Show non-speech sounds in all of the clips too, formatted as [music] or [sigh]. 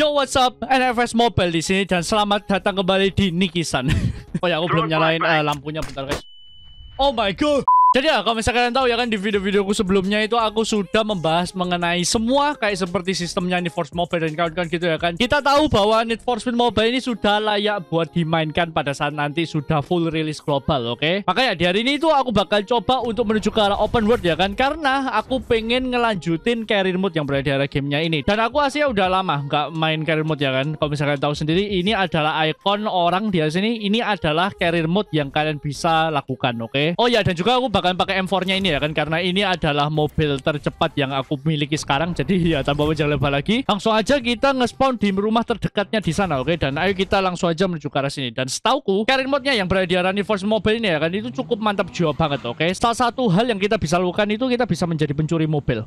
Yo, what's up? NFS Mobile di sini dan selamat datang kembali di Nikisan. [laughs] oh ya, aku belum nyalain uh, lampunya bentar guys. Oh my god. Jadi ya kalau misalkan kalian tahu ya kan di video-videoku sebelumnya itu aku sudah membahas mengenai semua kayak seperti sistemnya Need for Speed Mobile dan kawan-kawan gitu ya kan. Kita tahu bahwa Need for Speed Mobile ini sudah layak buat dimainkan pada saat nanti sudah full rilis global oke. Okay? Makanya di hari ini itu aku bakal coba untuk menuju ke arah open world ya kan. Karena aku pengen ngelanjutin carry mode yang berada di arah gamenya ini. Dan aku aslinya udah lama nggak main carry mode ya kan. Kalau misalkan kalian tahu sendiri ini adalah icon orang di sini. Ini adalah carry mode yang kalian bisa lakukan oke. Okay? Oh ya dan juga aku bakalan pakai M4-nya ini ya kan karena ini adalah mobil tercepat yang aku miliki sekarang. Jadi ya tanpa panjang lebar lagi, langsung aja kita nge-spawn di rumah terdekatnya di sana, oke? Okay? Dan ayo kita langsung aja menuju ke arah sini. Dan setauku, carry mode-nya yang berada di arah mobil mobil ini ya kan itu cukup mantap jiwa banget, oke? Okay? Salah satu hal yang kita bisa lakukan itu kita bisa menjadi pencuri mobil.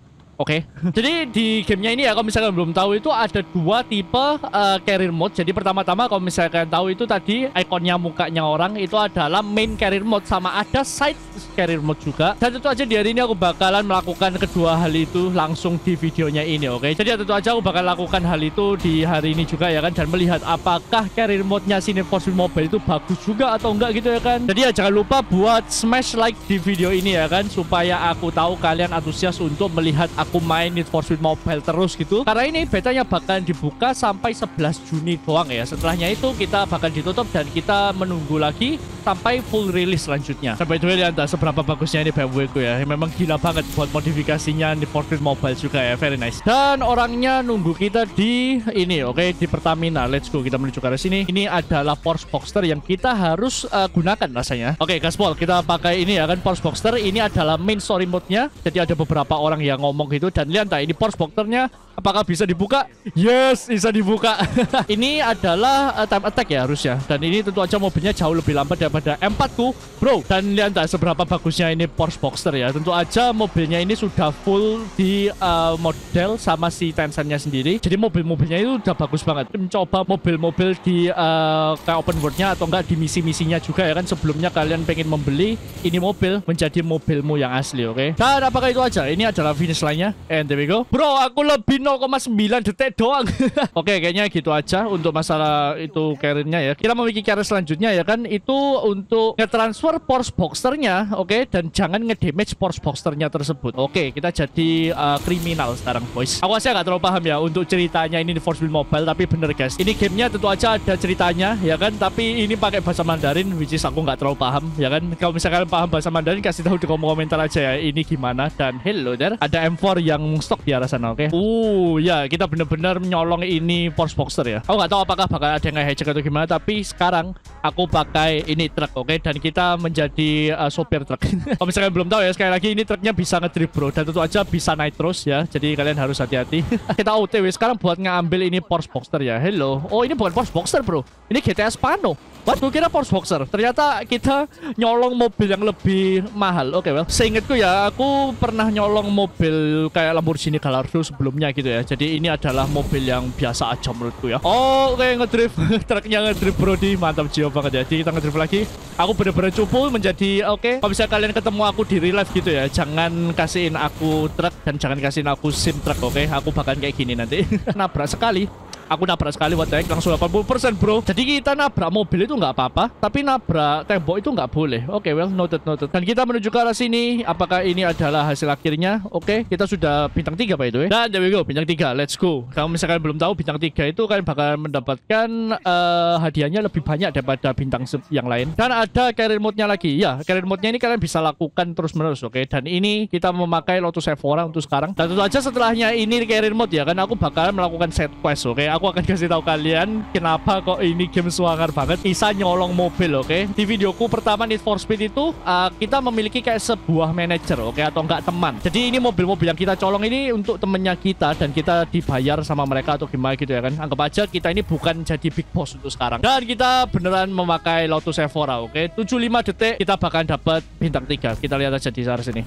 Oke. Okay. Jadi di gamenya ini ya kalau misalkan belum tahu itu ada dua tipe uh, carrier mode. Jadi pertama-tama kalau misalkan tahu itu tadi ikonnya mukanya orang itu adalah main carrier mode sama ada side carrier mode juga. Dan tentu aja di hari ini aku bakalan melakukan kedua hal itu langsung di videonya ini, oke. Okay? Jadi ya tentu aja aku bakal lakukan hal itu di hari ini juga ya kan dan melihat apakah carrier mode-nya Sini Fossil Mobile itu bagus juga atau enggak gitu ya kan. Jadi ya jangan lupa buat smash like di video ini ya kan supaya aku tahu kalian antusias untuk melihat aku aku main Need for Speed Mobile terus gitu. Karena ini betanya bakal dibuka sampai 11 Juni doang ya. Setelahnya itu kita bakal ditutup dan kita menunggu lagi sampai full release selanjutnya. Sampai itu lihat tak seberapa bagusnya ini BMW ku ya. Memang gila banget buat modifikasinya di Fortnite Mobile juga ya. Very nice. Dan orangnya nunggu kita di ini oke okay? di Pertamina. Let's go kita menuju ke arah sini. Ini adalah Porsche Boxster yang kita harus uh, gunakan rasanya. Oke, okay, gaspol kita pakai ini ya kan Porsche Boxster. Ini adalah main story mode-nya. Jadi ada beberapa orang yang ngomong gitu dan lihat tak ini Porsche Boxster-nya apakah bisa dibuka? Yes, bisa dibuka. [laughs] ini adalah uh, time attack ya harusnya. Dan ini tentu aja mobilnya jauh lebih lambat dari daripada M4ku bro dan lihat tak seberapa bagusnya ini Porsche Boxster ya tentu aja mobilnya ini sudah full di uh, model sama si tensennya sendiri jadi mobil-mobilnya itu udah bagus banget mencoba mobil-mobil di uh, kayak open worldnya atau enggak di misi-misinya juga ya kan sebelumnya kalian pengen membeli ini mobil menjadi mobilmu yang asli oke okay? dan apakah itu aja ini adalah finish lainnya and there we go bro aku lebih 0,9 detik doang [laughs] oke okay, kayaknya gitu aja untuk masalah itu carrier ya kita memiliki carrier selanjutnya ya kan itu untuk nge-transfer Porsche boxernya, oke, okay? dan jangan ngedamage Porsche boxernya tersebut. Oke, okay, kita jadi uh, kriminal sekarang, boys. Aku aja nggak terlalu paham ya untuk ceritanya ini di Force Wheel Mobile, tapi bener guys, ini gamenya tentu aja ada ceritanya, ya kan? Tapi ini pakai bahasa Mandarin, which is aku nggak terlalu paham, ya kan? Kalau misalkan paham bahasa Mandarin, kasih tahu di kolom komentar aja ya, ini gimana. Dan hello there, ada M4 yang stok di arah sana, oke? Okay? Uh, ya, kita bener-bener nyolong ini Porsche boxer ya. Aku nggak tahu apakah bakal ada yang ngehack atau gimana, tapi sekarang aku pakai ini truk, oke? Okay? Dan kita menjadi uh, sopir truk. [laughs] Kalau misalnya belum tahu ya, sekali lagi ini truknya bisa ngedrift bro. Dan tentu aja bisa naik terus ya. Jadi kalian harus hati-hati. [laughs] kita OTW sekarang buat ngambil ini Porsche Boxster ya. Hello. Oh ini bukan Porsche Boxster bro. Ini GTS Pano. Wah, Gue kira Porsche Boxer. Ternyata kita nyolong mobil yang lebih mahal. Oke, okay, well. Seingetku ya, aku pernah nyolong mobil kayak Lamborghini Gallardo sebelumnya gitu ya. Jadi ini adalah mobil yang biasa aja menurutku ya. Oh, oke, okay, ngedrift. [laughs] Truknya ngedrift, bro. Di mantap jiwa banget ya. Jadi kita ngedrift lagi aku bener-bener cupu menjadi oke okay, kalau bisa kalian ketemu aku di real life gitu ya jangan kasihin aku truk dan jangan kasihin aku sim truk oke okay? aku bakal kayak gini nanti [laughs] nabrak sekali aku nabrak sekali buat tank langsung 80% bro jadi kita nabrak mobil itu nggak apa-apa tapi nabrak tembok itu nggak boleh oke okay, well noted noted dan kita menuju ke arah sini apakah ini adalah hasil akhirnya oke okay, kita sudah bintang tiga pak itu way dan nah, there we go bintang tiga. let's go kalau misalkan belum tahu bintang tiga itu kalian bakal mendapatkan uh, hadiahnya lebih banyak daripada bintang yang lain dan ada career mode-nya lagi ya career mode-nya ini kalian bisa lakukan terus menerus oke okay? dan ini kita memakai Lotus Evora untuk sekarang dan tentu aja setelahnya ini career mode ya kan aku bakal melakukan set quest oke okay? aku akan kasih tahu kalian kenapa kok ini game suangar banget. bisa nyolong mobil, oke? Okay? Di videoku pertama Need for Speed itu uh, kita memiliki kayak sebuah manager, oke? Okay? Atau enggak teman. Jadi ini mobil-mobil yang kita colong ini untuk temennya kita dan kita dibayar sama mereka atau gimana gitu ya kan? Anggap aja kita ini bukan jadi big boss untuk sekarang. Dan kita beneran memakai Lotus Evora, oke? Okay? 75 detik kita bakal dapat bintang 3. Kita lihat aja di sana sini.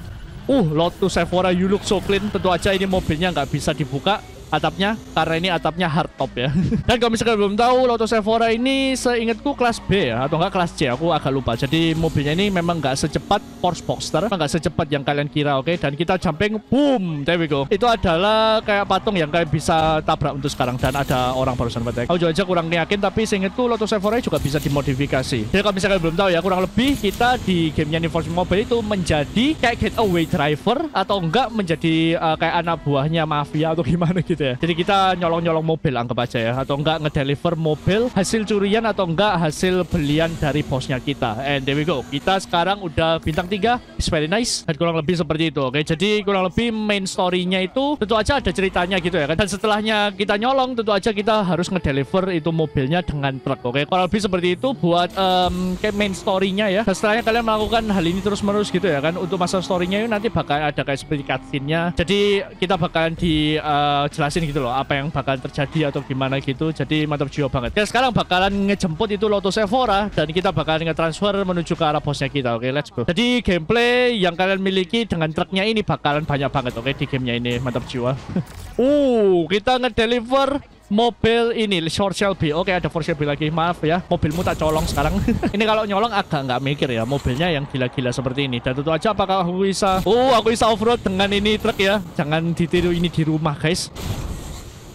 Uh, Lotus Sephora You Look So Clean. Tentu aja ini mobilnya nggak bisa dibuka atapnya karena ini atapnya hardtop ya [laughs] dan kalau misalkan belum tahu Lotus Evora ini seingatku kelas B ya atau enggak kelas C aku agak lupa jadi mobilnya ini memang nggak secepat Porsche Boxster nggak secepat yang kalian kira oke okay? dan kita jumping boom there we go itu adalah kayak patung yang kalian bisa tabrak untuk sekarang dan ada orang barusan petek aku juga kurang yakin tapi seingatku Lotus Evora juga bisa dimodifikasi jadi kalau misalkan belum tahu ya kurang lebih kita di gamenya Need for Mobile itu menjadi kayak getaway driver atau enggak menjadi uh, kayak anak buahnya mafia atau gimana gitu gitu ya. Jadi kita nyolong-nyolong mobil anggap aja ya atau enggak ngedeliver mobil hasil curian atau enggak hasil belian dari bosnya kita. And there we go. Kita sekarang udah bintang 3. It's very nice. Dan kurang lebih seperti itu. Oke, jadi kurang lebih main story-nya itu tentu aja ada ceritanya gitu ya kan. Dan setelahnya kita nyolong tentu aja kita harus ngedeliver itu mobilnya dengan truk. Oke, kurang lebih seperti itu buat um, kayak main story-nya ya. Dan setelahnya kalian melakukan hal ini terus-menerus gitu ya kan. Untuk masa story-nya nanti bakal ada kayak seperti cutscene-nya. Jadi kita bakalan di uh, dijelasin gitu loh apa yang bakal terjadi atau gimana gitu. Jadi mantap jiwa banget. Kita sekarang bakalan ngejemput itu Lotus Sephora dan kita bakal ngetransfer menuju ke arah bosnya kita. Oke, let's go. Jadi gameplay yang kalian miliki dengan truknya ini bakalan banyak banget oke okay, di gamenya ini. Mantap jiwa. [laughs] uh, kita nge deliver mobil ini short Shelby oke ada for Shelby lagi maaf ya mobilmu tak colong sekarang [laughs] ini kalau nyolong agak nggak mikir ya mobilnya yang gila-gila seperti ini dan tentu aja apakah aku bisa oh aku bisa offroad dengan ini truk ya jangan ditiru ini di rumah guys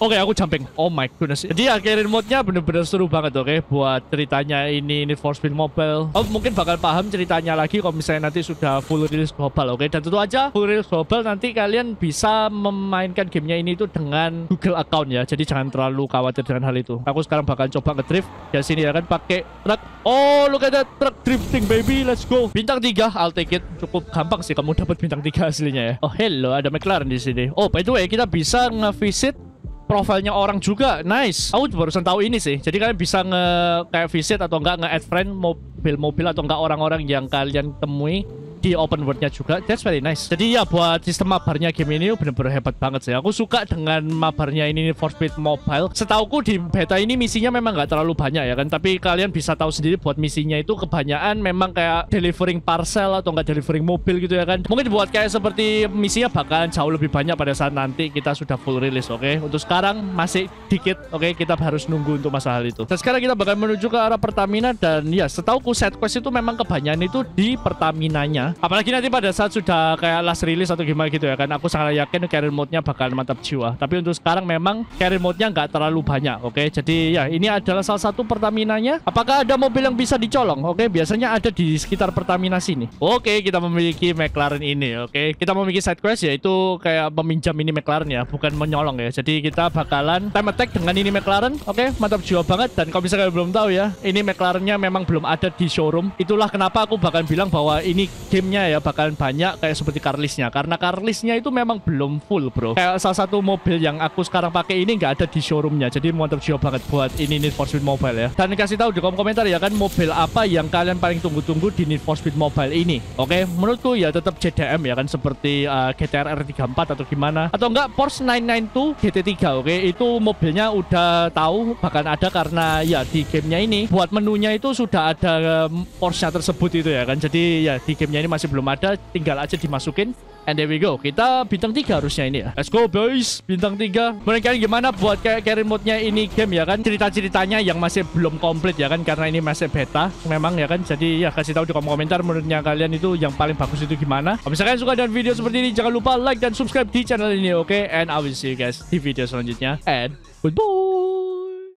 Oke, okay, aku jumping. Oh my goodness. Jadi akhirin modnya bener-bener seru banget, oke? Okay? Buat ceritanya ini Need for Speed Mobile. Oh mungkin bakal paham ceritanya lagi kalau misalnya nanti sudah full release global, oke? Okay? Dan tentu aja full release global nanti kalian bisa memainkan gamenya ini itu dengan Google account ya. Jadi jangan terlalu khawatir dengan hal itu. Aku sekarang bakal coba ngedrift di sini ya kan pakai truk. Oh, look at that truk drifting baby. Let's go. Bintang 3, I'll take it. Cukup gampang sih kamu dapat bintang 3 aslinya ya. Oh, hello, ada McLaren di sini. Oh, by the way, kita bisa nge visit profilnya orang juga. Nice. Aku barusan tahu ini sih. Jadi kalian bisa nge kayak visit atau enggak nge-add friend mobil-mobil atau enggak orang-orang yang kalian temui di open worldnya juga that's very nice jadi ya buat sistem mabarnya game ini bener-bener hebat banget sih aku suka dengan mabarnya ini for speed mobile setauku di beta ini misinya memang nggak terlalu banyak ya kan tapi kalian bisa tahu sendiri buat misinya itu kebanyakan memang kayak delivering parcel atau nggak delivering mobil gitu ya kan mungkin buat kayak seperti misinya bakalan jauh lebih banyak pada saat nanti kita sudah full release oke okay? untuk sekarang masih dikit oke okay? kita harus nunggu untuk masalah itu dan sekarang kita bakal menuju ke arah Pertamina dan ya setauku set quest itu memang kebanyakan itu di Pertaminanya Apalagi nanti pada saat sudah kayak last release atau gimana gitu ya kan. Aku sangat yakin carry mode-nya bakal mantap jiwa. Tapi untuk sekarang memang carry mode-nya nggak terlalu banyak, oke. Okay? Jadi ya ini adalah salah satu Pertamina-nya. Apakah ada mobil yang bisa dicolong? Oke, okay? biasanya ada di sekitar Pertamina sini. Oke, okay, kita memiliki McLaren ini, oke. Okay? Kita memiliki side quest yaitu kayak meminjam ini McLaren ya, bukan menyolong ya. Jadi kita bakalan time attack dengan ini McLaren, oke. Okay? Mantap jiwa banget dan kalau misalnya belum tahu ya, ini McLaren-nya memang belum ada di showroom. Itulah kenapa aku bahkan bilang bahwa ini game timnya ya bakalan banyak kayak seperti Carlisnya karena Carlisnya itu memang belum full bro kayak salah satu mobil yang aku sekarang pakai ini nggak ada di showroomnya jadi mantap jiwa banget buat ini Need for Speed Mobile ya dan kasih tahu di kolom komentar ya kan mobil apa yang kalian paling tunggu-tunggu di Need for Speed Mobile ini oke okay? menurutku ya tetap JDM ya kan seperti uh, GTR R34 atau gimana atau enggak Porsche 992 GT3 oke okay? itu mobilnya udah tahu bahkan ada karena ya di gamenya ini buat menunya itu sudah ada eh, Porsche tersebut itu ya kan jadi ya di gamenya ini masih belum ada, tinggal aja dimasukin. And there we go. Kita bintang 3 harusnya ini ya. Let's go boys, bintang 3. mereka gimana buat kayak carry mode-nya ini game ya kan? Cerita-ceritanya yang masih belum komplit ya kan karena ini masih beta memang ya kan. Jadi ya kasih tahu di kolom komentar menurutnya kalian itu yang paling bagus itu gimana. Kalau misalkan suka dengan video seperti ini jangan lupa like dan subscribe di channel ini oke. Okay? And I will see you guys di video selanjutnya. And goodbye.